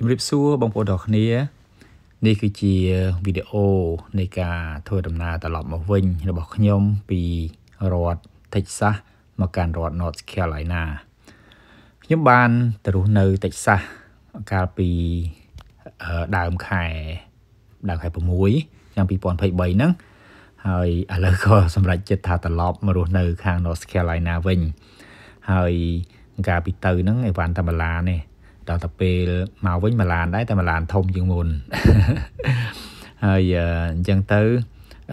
ជម្រាបសួរបងប្អូនទាំងគ្នានេះគឺជាវីដេអូនៃការធ្វើដំណើរត្រឡប់មកវិញរបស់ខ្ញុំពីរដ្ឋ Texas មកកាន់រដ្ឋ North Carolina ខ្ញុំបានទៅរស់នៅ Texas កាលពីដើមខែដើមខែ6ឆ្នាំ2023ហ្នឹងហើយឥឡូវក៏សម្រេចចិត្តថាត្រឡប់មករស់នៅខាង North Carolina វិញ ហើយកាលពីទៅហ្នឹងអីវ៉ាន់តាបាឡានេះដល់ទៅពេលមកវិញម៉ាឡានដែរតែម៉ាឡាន ធំជាងមុនហើយអញ្ចឹងទៅ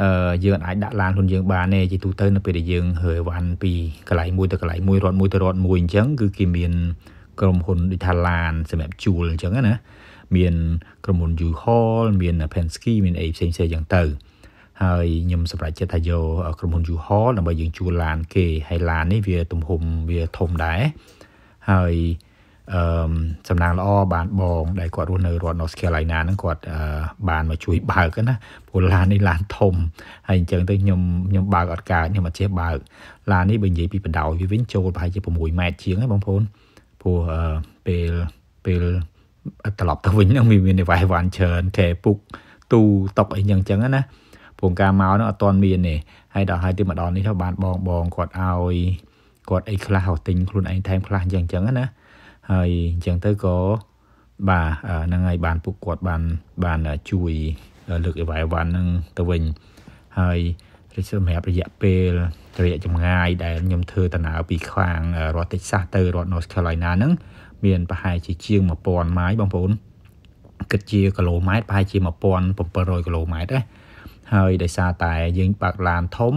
អឺយើងអាចដាក់ឡានខ្លួនយើងបានទេជាទូទៅនៅពេលដែលយើងរើវ៉ាន់ពីកន្លែងមួយទៅកន្លែងមួយរត់មួយទៅរត់មួយអញ្ចឹងគឺគេមានក្រុមហ៊ុនដូចថាឡានសម្រាប់ជួលអញ្ចឹងណាមានក្រុមហ៊ុន U-Haul មាន Penske មានអីផ្សេងៗអញ្ចឹងទៅ ហើយខ្ញុំសម្រេចចិត្តថាយកក្រុមហ៊ុន U-Haul ដើម្បីយើងជួលឡាន គេហើយឡាននេះវាទំហំវាធំដែរហើយអឺសំណាងល្អបានបងដែលគាត់រស់នៅរដ្ឋ North Carolina ហ្នឹងគាត់បានមកជួយបើកណាព្រោះឡាននេះឡានធំហើយអញ្ចឹងទៅខ្ញុំខ្ញុំបើកអត់កើតខ្ញុំអត់ចេះបើកឡាននេះបើនិយាយពីបដោយវាវិញចូលប្រហែលជា6ម៉ែត្រជាងហ្នឹងបងប្អូនព្រោះពេលពេលត្រឡប់ទៅវិញហ្នឹងវាមានវ៉ៃវ៉ាន់ច្រើនគេពុកទូតុកអីយ៉ាងចឹងណាព្រោះការមកហ្នឹងអត់ទាន់មានទេហើយដល់ហើយទីម្ដងនេះទៅបានបងបងគាត់ឲ្យគាត់អីខ្លះឲ្យទិញខ្លួនឯងថែមខ្លះយ៉ាងចឹងណាហើយអញ្ចឹងទៅក៏បាទហ្នឹងហើយបានពួកគាត់បានបានជួយលើកអីវ៉ៃវ៉ាន់ហ្នឹងទៅវិញហើយសម្រាប់រយៈពេលរយៈចម្ងាយ ដែលខ្ញុំធ្វើដំណើរពីខ្វាងរដ្ឋតិចសាសទៅរដ្ឋ North Carolina ហ្នឹងមានប្រហែលជាជាង1000ម៉ាយបងប្អូនគិតជាគីឡូម៉ែត្រប្រហែលជា1700គីឡូម៉ែត្រដែរហើយដោយសារតែយើងបើកឡានធំ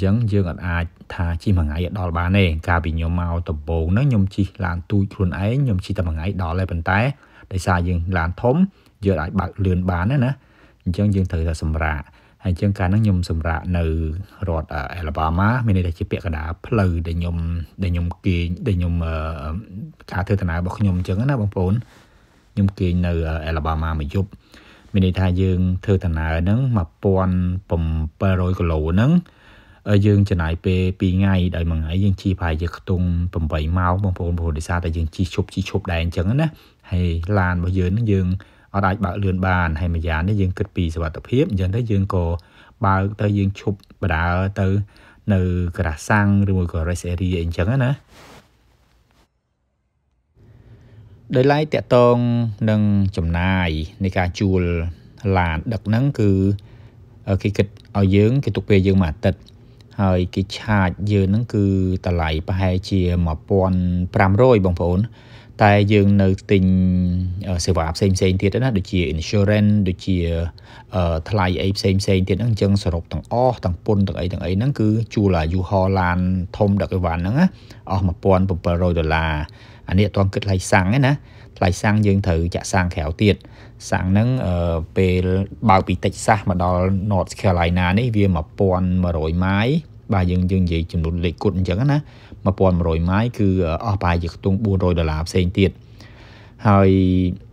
អញ្ចឹងយើងអត់អាចថាជិះមួយថ្ងៃដល់បានទេកាលពីខ្ញុំមកដំបូងហ្នឹងខ្ញុំជិះឡានទូចខ្លួនឯងខ្ញុំជិះតែមួយថ្ងៃដល់ហើយប៉ុន្តែដោយសារយើងឡានធំយើងអាចបើកលឿនបានណាណាអញ្ចឹងយើងត្រូវតែសម្រាកហើយអញ្ចឹងកាលហ្នឹងខ្ញុំសម្រាកនៅរដ្ឋ Alabama មានន័យថាជាពាក់កណ្ដាលផ្លូវដែលខ្ញុំដែលខ្ញុំគេងដែលខ្ញុំការធ្វើដំណើររបស់ខ្ញុំអញ្ចឹងណាបងប្អូនខ្ញុំគេងនៅ Alabama មួយយប់មានន័យថាយើងធ្វើដំណើរហ្នឹង1700គីឡូហ្នឹងយើងចំណាយពេល2ថ្ងៃដោយមួយថ្ងៃយើងជីប្រហែលជាខ្ទង់8ម៉ោងបងប្អូនព្រោះដោយសារតែយើងជីឈប់ជីឈប់ដែរអញ្ចឹងណាហើយឡានរបស់យើងនឹងយើងអត់អាចបើកលឿនបានហើយម្យ៉ាងនេះយើងគិតពីសុវត្ថិភាពអញ្ចឹងទៅយើងក៏បើកទៅយើងឈប់បដើទៅនៅក្រាសាំងឬមួយក៏ rest area អីចឹងណាដោយឡែកតកតងនឹងចំណាយនៃការជួលឡានដឹកហ្នឹងគឺគេគិតឲ្យយើងគេទុកពេលយើងមួយអាទិត្យហើយគេឆាចយើងហ្នឹងគឺតម្លៃប្រហែលជា1500បងប្អូន តែយើងនៅទិញសេវាផ្សេងផ្សេងទៀតណាដូចជា insurance ដូចជាថ្លៃអីផ្សេងផ្សេងទៀតហ្នឹងអញ្ចឹងសរុបទាំងអស់ទាំងពន្ធទាំងអីទាំងអីហ្នឹងគឺជួលអាយូហឡានធំដឹកអីវ៉ាន់ហ្នឹងណាអស់1700ដុល្លារអានេះអត់ទាន់គិតថ្លៃសាំងទេណាថ្លៃសាំងយើងត្រូវចាក់សាំងក្រៅទៀតសាំងហ្នឹងពេលបើកពីតិចសាសមកដល់ North Carolina នេះវា1100ម៉ាយបាទយើងយើងនិយាយចំនួនលេខគត់អញ្ចឹងណា1100ម៉ាយគឺអស់ប្រហែលជាខ្ទង់400ដុល្លារផ្សេងទៀតហើយ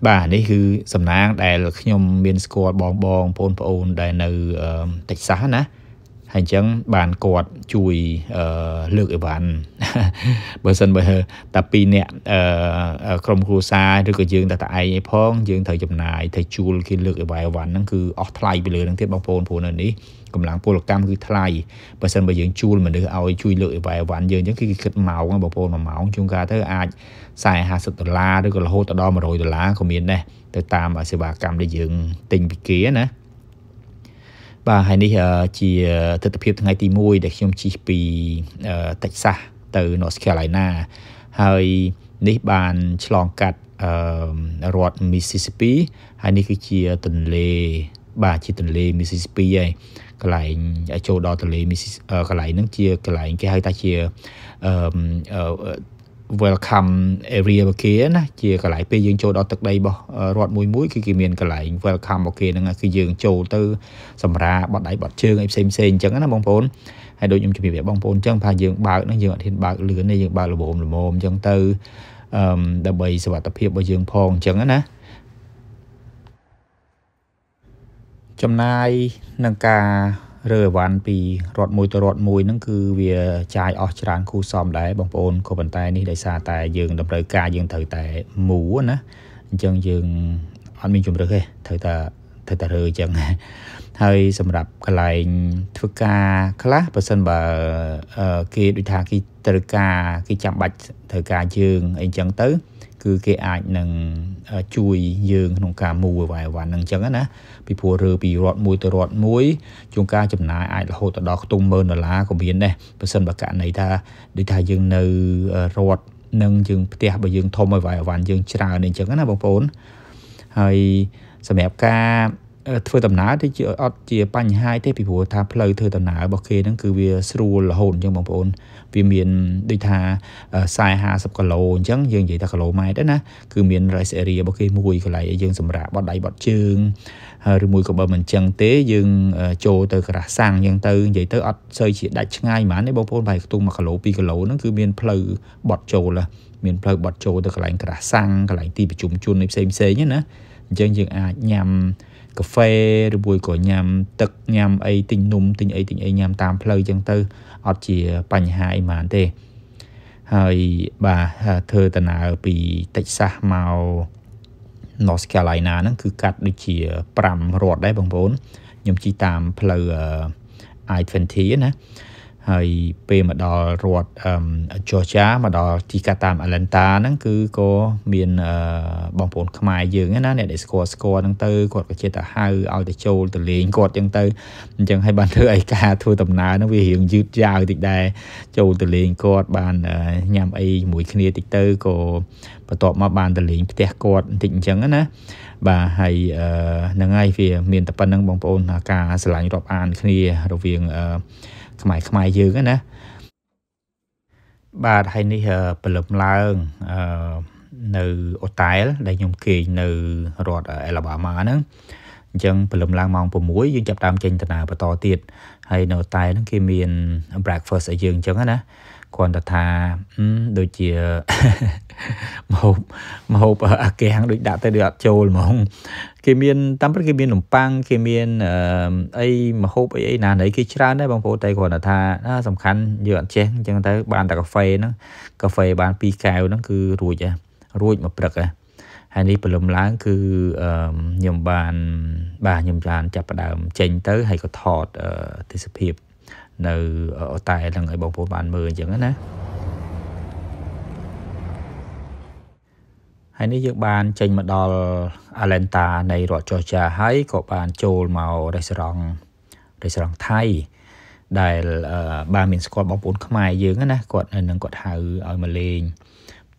បាទនេះគឺសំណាងដែលខ្ញុំមានស្គាល់បងបងបងប្អូនដែលនៅតិចសាសណាហើយអញ្ចឹងបានគាត់ជួយលើកអីវ៉ាន់បើសិនបើតែពីរនាក់ក្រុមគ្រួសារឬក៏យើងតែតឯងឯផងយើងត្រូវចំណាយត្រូវជួលគេលើកអីវ៉ៃវ៉ាន់ហ្នឹងគឺអស់ថ្លៃពីលើហ្នឹងទៀតបងប្អូនព្រោះនៅនេះកម្លាំងពលកម្មគឺថ្លៃបើសិនបើយើងជួលមនុស្សឲ្យជួយលើកអីវ៉ៃវ៉ាន់យើងអញ្ចឹងគឺគេគិតម៉ោងបងប្អូនមួយម៉ោងជួនកាលទៅអាច40 50ដុល្លារឬក៏រហូតដល់100ដុល្លារក៏មានដែរទៅតាមសេវាកម្មដែលយើងទិញពីគេណាបាទហើយនេះជាទស្សនវិជ្ជាថ្ងៃទី1ដែលខ្ញុំជិះពី Texas ទៅ North Carolina ហើយនេះបានឆ្លងកាត់រដ្ឋ Mississippi ហើយនេះគឺជាទន្លេបាទជាទន្លេ Mississippi ហើយកន្លែងចូលដល់ទន្លេ Mississippi កន្លែងហ្នឹងជាកន្លែងគេហៅថាជាអឺ welcome area របស់គេណាជាកន្លែងពេលយើងចូលដល់ទឹកដីរបស់រដ្ឋមួយមួយគឺគេមានកន្លែង welcome របស់គេហ្នឹងគឺយើងចូលទៅសម្រាបាត់ដៃបាត់ជើងអីផ្សេងផ្សេងអញ្ចឹងណាបងប្អូនហើយដូចខ្ញុំជម្រាបបងប្អូនអញ្ចឹងថាយើងបើកហ្នឹងយើងអត់ហ៊ានបើកលឿនទេយើងបើកល្មមល្មមអញ្ចឹងទៅអឺដើម្បីសុខភាពរបស់យើងផងអញ្ចឹងណាចំណាយនឹងការរើអីវ៉ាន់ពីរដ្ឋមួយទៅរដ្ឋមួយហ្នឹងគឺវាចាយអស់ច្រើនគូសមដែរបងប្អូនក៏ប៉ុន្តែនេះដោយសារតែយើងតម្រូវការយើងត្រូវតែមូណាអញ្ចឹងយើងអត់មានជំរឹះទេត្រូវតែត្រូវតែរើអញ្ចឹងហើយសម្រាប់កន្លែងធ្វើការខ្លះបើសិនបើគេដូចថាគេត្រូវការគេចាំបាច់ត្រូវការយើងអីអញ្ចឹងទៅគឺគេអាចនឹងជួយយើង ក្នុងការមូលវាយវ៉ាន់ហ្នឹងអញ្ចឹងណាពីព្រោះរើពីរដ្ឋមួយទៅរដ្ឋមួយជួនកាលចំណាយអាចរហូតដល់ខ្ទង់10000ដុល្លារក៏មានដែរបើសិនបើករណីថាដូចថាយើងនៅរដ្ឋនឹងយើងផ្ទះរបស់យើងធំឲ្យវាយវ៉ាន់យើងច្រើនអញ្ចឹងណាបងប្អូនហើយសម្រាប់ការធ្វើដំណើរទៅជាអត់ជាបញ្ហាទេពីព្រោះថាផ្លូវធ្វើដំណើររបស់គេហ្នឹងគឺវាស្រួលរហូតអញ្ចឹងបងប្អូនវាមានដូចថា40 50គីឡូអញ្ចឹងយើងនិយាយថាគីឡូម៉ែត្រណាគឺមាន rest area របស់គេមួយកន្លែងឲ្យយើងសម្រាកបត់ដៃបត់ជើងឬមួយក៏បើមិនអញ្ចឹងទេយើងចូលទៅក្រាស់សាំងអញ្ចឹងទៅនិយាយទៅអត់សូវជាដាច់ឆ្ងាយហ្មងទេបងប្អូនប្រហែលខ្ទង់1គីឡូ2គីឡូហ្នឹងគឺមានផ្លូវបត់ចូលហ្នឹងមានផ្លូវបត់ចូលទៅកន្លែងក្រាស់សាំងកន្លែងទីប្រជុំជនផ្សេងផ្សេងណាអញ្ចឹងយើងអាចញ៉ាំកាហ្វេឬមួយក៏ញ៉ាំទឹកញ៉ាំអីទិញនំ ទិញអីទិញអីញ៉ាំតាមផ្លូវចឹងទៅអត់ជាបញ្ហាអីម៉ានទេហើយបាទធ្វើដំណើរពីតិចសាសមក North Carolina ហ្នឹងគឺកាត់ដូចជា5រដ្ឋដែរបងប្អូនខ្ញុំជិះតាមផ្លូវ I-20 ណាហើយពេលមកដល់រដ្ឋ Georgia មកដល់ទីកាតាម Atlanta ហ្នឹងគឺក៏មានបងប្អូនខ្មែរយើងណាអ្នកដែលស្គាល់ស្គាល់ហ្នឹងទៅគាត់ក៏ចេះតែហៅឲ្យទៅចូលទៅលេងគាត់អញ្ចឹងទៅអញ្ចឹងហើយបានធ្វើឯការធ្វើដំណើរហ្នឹងវារៀងយឺតយ៉ាវតិចដែរចូលទៅលេងគាត់បានញ៉ាំអីជាមួយគ្នាតិចទៅក៏បន្ទាប់មកបានទៅលេងផ្ទះគាត់បន្តិចអញ្ចឹងណាបាទហើយហ្នឹងហើយវាមានតែប៉ុណ្្នឹងបងប្អូនការឆ្លាញ់រាប់អានគ្នា រវាងអឺខ្មែរខ្មែរយើងណាបាទហើយនេះប្រលឹមឡើងនៅអូតែលដែលខ្ញុំគេងនៅរដ្ឋអេឡាបាម៉ាហ្នឹងអញ្ចឹងព្រលឹមឡើងម៉ោង6យើងចាប់ដើមចេញដំណើរបន្តទៀតហើយនៅតែហ្នឹងគេមាន breakfast ឲ្យយើងអញ្ចឹងណាគ្រាន់តែថាដូចជាមហូបមហូបអាកៀងដូចដាក់ទៅដូចអត់ចូលហ្មងគេមានតាមពិតគេមាននំប៉័ងគេមានអីមហូបអីអីណាណីគេច្រើនដែរបងប្អូនតែគ្រាន់តែថាសំខាន់យើងអត់ចេះអញ្ចឹងទៅបានតែកាហ្វេហ្នឹងកាហ្វេបាន2កែវហ្នឹងគឺរួចហ៎រួចមកព្រឹកហ៎ហើយនេះព្រលឹមឡើង គឺខ្ញុំបានបាទខ្ញុំបានចាប់ផ្ដើម ចេញទៅហើយក៏ថតទេសភាពនៅតែហ្នឹងឲ្យបងប្អូនបានមើលអញ្ចឹងណាហើយនេះយើងបានចេញមកដល់ Atlanta នៃរដ្ឋ Georgia ហើយក៏បានចូលមក restaurant restaurant ថៃដែល បានមានស្គាល់បងប្អូនខ្មែរយើងណាគាត់នៅនឹងគាត់ហៅឲ្យមកលេង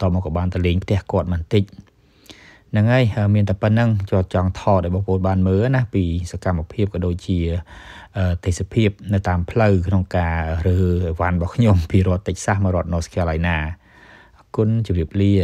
បន្តមកក៏បានទៅលេងផ្ទះគាត់បន្តិចហ្នឹងហើយមានតែប៉ុណ្្នឹងចូលចង់ថតឲ្យបងប្អូនបានមើលណាពីសកម្មភាពក៏ដូចជាទេសភាពនៅតាមផ្លូវក្នុងការរើវ៉ាន់របស់ខ្ញុំពីរដ្ឋតិចសាសមករដ្ឋ North Carolina អរគុណជម្រាបលា